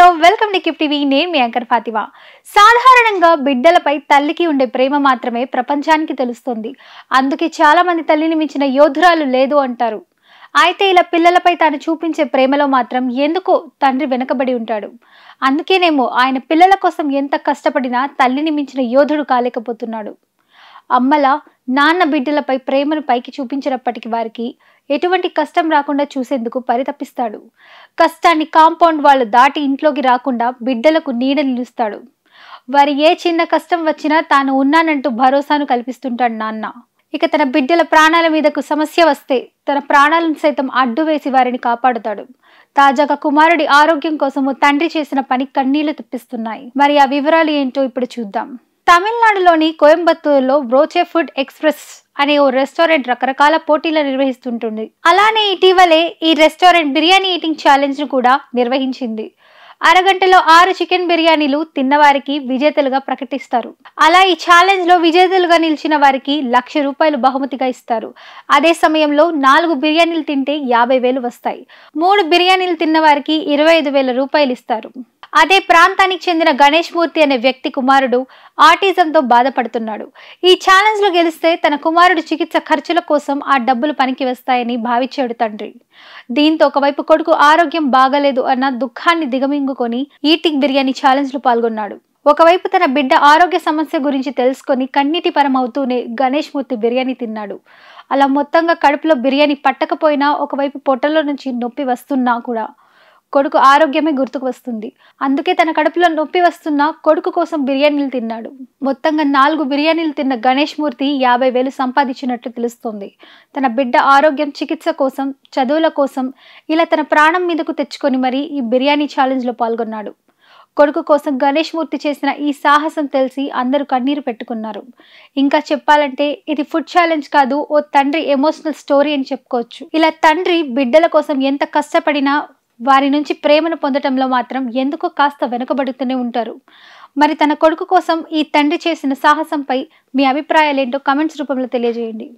hello welcome to Kip TV నేను మీ anchor Fatima సాధారణంగా బిడ్డలపై తల్లికి ఉండే ప్రేమ మాత్రమే ప్రపంచానికి తెలుస్తుంది అందుకే చాలామంది తల్లిని మించిన యోధురాలు లేదు అంటారు అయితే ఇలా పిల్లలపై తాను చూపించే ప్రేమలో మాత్రం ఎందుకో తండ్రి వెనకబడి ఉంటాడు అందుకేనేమో ఆయన పిల్లల కోసం ఎంత కష్టపడినా తల్లిని మించిన యోధుడు కాలేకపోతున్నాడు అమ్మల నాన్న బిడ్డలపై ప్రేమను పైకి చూపించినప్పటికీ వారికి ఎటువంటి కష్టం రాకుండా చూసేందుకు పరితపిస్తాడు కష్టాన్ని కాంపౌండ్ వాళ్ళు దాటి ఇంట్లోకి రాకుండా బిడ్డలకు నీడ నిలుస్తాడు వారి ఏ చిన్న కష్టం వచ్చినా తాను ఉన్నానంటూ భరోసాను కల్పిస్తుంటాడు నాన్న ఇక తన బిడ్డల ప్రాణాల మీదకు సమస్య వస్తే తన ప్రాణాలను సైతం అడ్డు వేసి వారిని కాపాడుతాడు తాజాగా కుమారుడి ఆరోగ్యం కోసము తండ్రి చేసిన పని కన్నీళ్లు తెప్పిస్తున్నాయి మరి ఆ వివరాలు ఏంటో ఇప్పుడు చూద్దాం తమిళనాడులోని కోయంబత్తూరులో బ్రోచే ఫుడ్ ఎక్స్ప్రెస్ అనే ఓ రెస్టారెంట్ రకరకాల పోటీలు నిర్వహిస్తుంటుంది అలానే ఇటీవలే ఈ రెస్టారెంట్ బిర్యానీ ఈటింగ్ ఛాలెంజ్ను కూడా నిర్వహించింది అరగంటలో ఆరు చికెన్ బిర్యానీలు తిన్నవారికి విజేతలుగా ప్రకటిస్తారు అలా ఈ ఛాలెంజ్లో విజేతలుగా నిలిచిన వారికి లక్ష రూపాయలు బహుమతిగా ఇస్తారు అదే సమయంలో నాలుగు బిర్యానీలు తింటే యాభై వేలు వస్తాయి మూడు బిర్యానీలు తిన్న వారికి ఇరవై ఐదు వేల రూపాయలు ఇస్తారు అదే ప్రాంతానికి చెందిన గణేష్ మూర్తి అనే వ్యక్తి కుమారుడు ఆటిజంతో బాధపడుతున్నాడు ఈ ఛాలెంజ్లో గెలిస్తే తన కుమారుడు చికిత్స ఖర్చుల కోసం ఆ డబ్బులు పనికి వస్తాయని భావించాడు తండ్రి దీంతో ఒకవైపు కొడుకు ఆరోగ్యం బాగలేదు అన్న దుఃఖాన్ని దిగమింగుకొని ఈటింగ్ బిర్యానీ ఛాలెంజ్లో పాల్గొన్నాడు ఒకవైపు తన బిడ్డ ఆరోగ్య సమస్య గురించి తెలుసుకొని కన్నీటి పరమవుతూనే గణేష్ మూర్తి బిర్యానీ తిన్నాడు అలా మొత్తంగా కడుపులో బిర్యానీ పట్టకపోయినా ఒకవైపు పొట్టలో నుంచి నొప్పి వస్తున్నా కూడా కొడుకు ఆరోగ్యమే గుర్తుకు వస్తుంది అందుకే తన కడుపులో నొప్పి వస్తున్న కొడుకు కోసం బిర్యానీలు తిన్నాడు మొత్తంగా నాలుగు బిర్యానీలు తిన్న గణేష్ మూర్తి యాభై వేలు సంపాదించినట్లు తెలుస్తోంది తన బిడ్డ ఆరోగ్యం చికిత్స కోసం చదువుల కోసం ఇలా తన ప్రాణం మీదకు తెచ్చుకొని మరీ ఈ బిర్యానీ ఛాలెంజ్లో పాల్గొన్నాడు కొడుకు కోసం గణేష్ మూర్తి చేసిన ఈ సాహసం తెలిసి అందరూ కన్నీరు పెట్టుకున్నారు ఇంకా చెప్పాలంటే ఇది ఫుడ్ ఛాలెంజ్ కాదు ఓ తండ్రి ఎమోషనల్ స్టోరీ అని చెప్పుకోవచ్చు ఇలా తండ్రి బిడ్డల కోసం ఎంత కష్టపడినా వారి నుంచి ప్రేమను పొందటంలో మాత్రం ఎందుకో కాస్త వెనుకబడుతూనే ఉంటారు మరి తన కొడుకు కోసం ఈ తండ్రి చేసిన సాహసంపై మీ అభిప్రాయాలేంటో కమెంట్స్ రూపంలో తెలియజేయండి